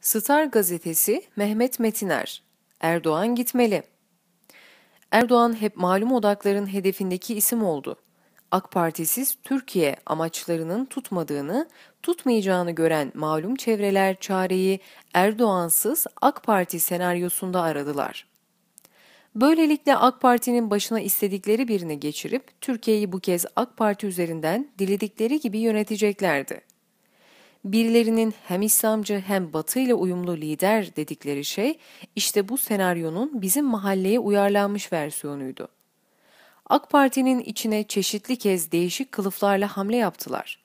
Star gazetesi Mehmet Metiner. Erdoğan gitmeli. Erdoğan hep malum odakların hedefindeki isim oldu. AK Partisiz Türkiye amaçlarının tutmadığını, tutmayacağını gören malum çevreler çareyi Erdoğansız AK Parti senaryosunda aradılar. Böylelikle AK Parti'nin başına istedikleri birini geçirip Türkiye'yi bu kez AK Parti üzerinden diledikleri gibi yöneteceklerdi birilerinin hem İslamcı hem Batı ile uyumlu lider dedikleri şey işte bu senaryonun bizim mahalleye uyarlanmış versiyonuydu. AK Parti'nin içine çeşitli kez değişik kılıflarla hamle yaptılar.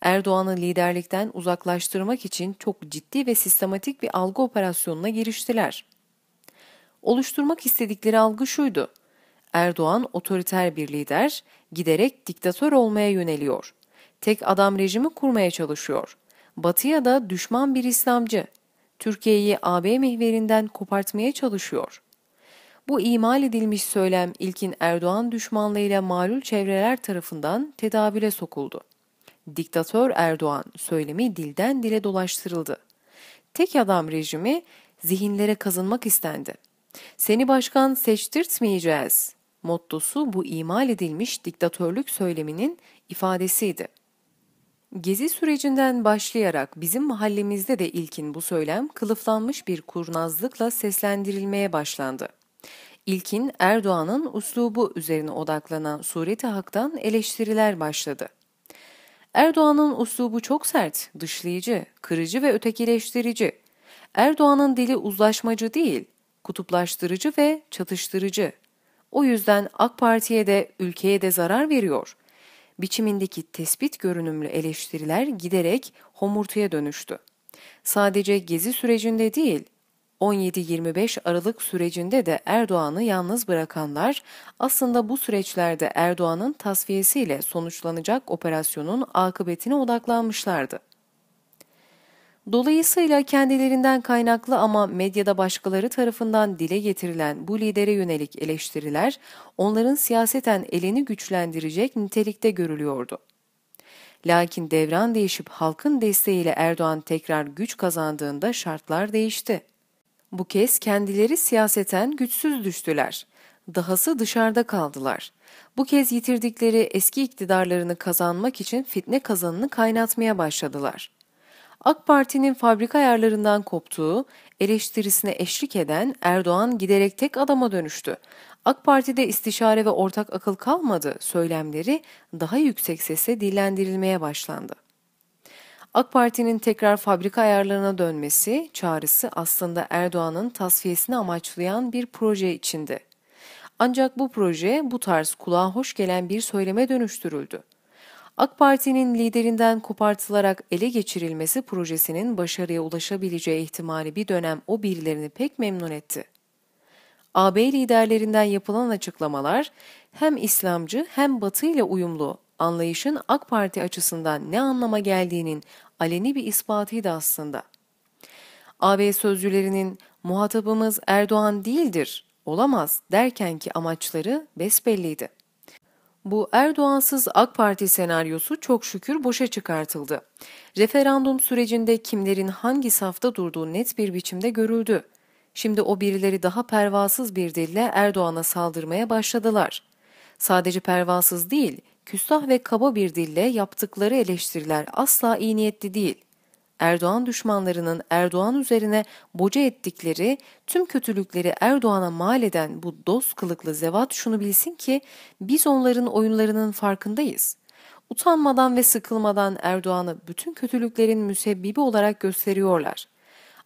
Erdoğan'ı liderlikten uzaklaştırmak için çok ciddi ve sistematik bir algı operasyonuna giriştiler. Oluşturmak istedikleri algı şuydu. Erdoğan otoriter bir lider, giderek diktatör olmaya yöneliyor. Tek adam rejimi kurmaya çalışıyor. Batı'ya da düşman bir İslamcı, Türkiye'yi AB mehverinden kopartmaya çalışıyor. Bu imal edilmiş söylem ilkin Erdoğan düşmanlığıyla malul çevreler tarafından tedavüle sokuldu. Diktatör Erdoğan söylemi dilden dile dolaştırıldı. Tek adam rejimi zihinlere kazınmak istendi. Seni başkan seçtirtmeyeceğiz mottosu bu imal edilmiş diktatörlük söyleminin ifadesiydi. Gezi sürecinden başlayarak bizim mahallemizde de ilkin bu söylem kılıflanmış bir kurnazlıkla seslendirilmeye başlandı. İlkin Erdoğan'ın uslubu üzerine odaklanan sureti haktan eleştiriler başladı. Erdoğan'ın uslubu çok sert, dışlayıcı, kırıcı ve ötekileştirici. Erdoğan'ın dili uzlaşmacı değil, kutuplaştırıcı ve çatıştırıcı. O yüzden AK Parti'ye de ülkeye de zarar veriyor.'' biçimindeki tespit görünümlü eleştiriler giderek homurtuya dönüştü. Sadece gezi sürecinde değil, 17-25 Aralık sürecinde de Erdoğan'ı yalnız bırakanlar aslında bu süreçlerde Erdoğan'ın tasfiyesiyle sonuçlanacak operasyonun akıbetine odaklanmışlardı. Dolayısıyla kendilerinden kaynaklı ama medyada başkaları tarafından dile getirilen bu lidere yönelik eleştiriler onların siyaseten elini güçlendirecek nitelikte görülüyordu. Lakin devran değişip halkın desteğiyle Erdoğan tekrar güç kazandığında şartlar değişti. Bu kez kendileri siyaseten güçsüz düştüler. Dahası dışarıda kaldılar. Bu kez yitirdikleri eski iktidarlarını kazanmak için fitne kazanını kaynatmaya başladılar.'' AK Parti'nin fabrika ayarlarından koptuğu, eleştirisine eşlik eden Erdoğan giderek tek adama dönüştü. AK Parti'de istişare ve ortak akıl kalmadı söylemleri daha yüksek sesle dillendirilmeye başlandı. AK Parti'nin tekrar fabrika ayarlarına dönmesi çağrısı aslında Erdoğan'ın tasfiyesini amaçlayan bir proje içindi. Ancak bu proje bu tarz kulağa hoş gelen bir söyleme dönüştürüldü. AK Parti'nin liderinden kopartılarak ele geçirilmesi projesinin başarıya ulaşabileceği ihtimali bir dönem o birilerini pek memnun etti. AB liderlerinden yapılan açıklamalar hem İslamcı hem Batı ile uyumlu anlayışın AK Parti açısından ne anlama geldiğinin aleni bir ispatıydı aslında. AB sözcülerinin muhatabımız Erdoğan değildir, olamaz derken ki amaçları besbelliydi. Bu Erdoğansız AK Parti senaryosu çok şükür boşa çıkartıldı. Referandum sürecinde kimlerin hangi safta durduğu net bir biçimde görüldü. Şimdi o birileri daha pervasız bir dille Erdoğan'a saldırmaya başladılar. Sadece pervasız değil, küstah ve kaba bir dille yaptıkları eleştiriler asla iyi niyetli değil. Erdoğan düşmanlarının Erdoğan üzerine boca ettikleri, tüm kötülükleri Erdoğan'a mal eden bu dost kılıklı zevat şunu bilsin ki biz onların oyunlarının farkındayız. Utanmadan ve sıkılmadan Erdoğan'ı bütün kötülüklerin müsebbibi olarak gösteriyorlar.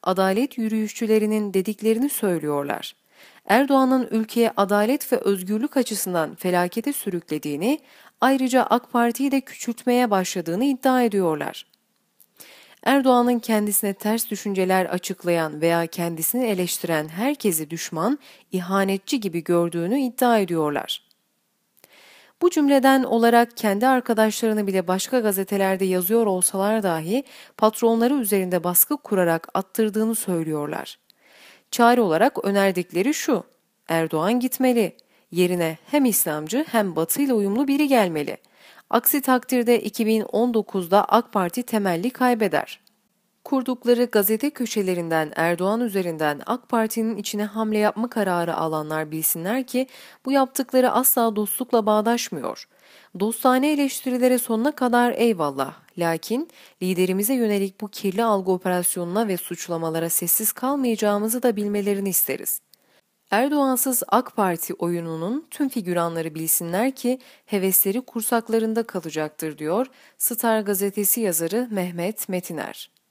Adalet yürüyüşçülerinin dediklerini söylüyorlar.'' Erdoğan'ın ülkeye adalet ve özgürlük açısından felakete sürüklediğini, ayrıca AK Parti'yi de küçültmeye başladığını iddia ediyorlar. Erdoğan'ın kendisine ters düşünceler açıklayan veya kendisini eleştiren herkesi düşman, ihanetçi gibi gördüğünü iddia ediyorlar. Bu cümleden olarak kendi arkadaşlarını bile başka gazetelerde yazıyor olsalar dahi patronları üzerinde baskı kurarak attırdığını söylüyorlar. Çare olarak önerdikleri şu, Erdoğan gitmeli, yerine hem İslamcı hem Batı ile uyumlu biri gelmeli.'' Aksi takdirde 2019'da AK Parti temelli kaybeder. Kurdukları gazete köşelerinden Erdoğan üzerinden AK Parti'nin içine hamle yapma kararı alanlar bilsinler ki bu yaptıkları asla dostlukla bağdaşmıyor. Dostane eleştirilere sonuna kadar eyvallah. Lakin liderimize yönelik bu kirli algı operasyonuna ve suçlamalara sessiz kalmayacağımızı da bilmelerini isteriz. Erdoğansız AK Parti oyununun tüm figüranları bilsinler ki hevesleri kursaklarında kalacaktır diyor Star gazetesi yazarı Mehmet Metiner.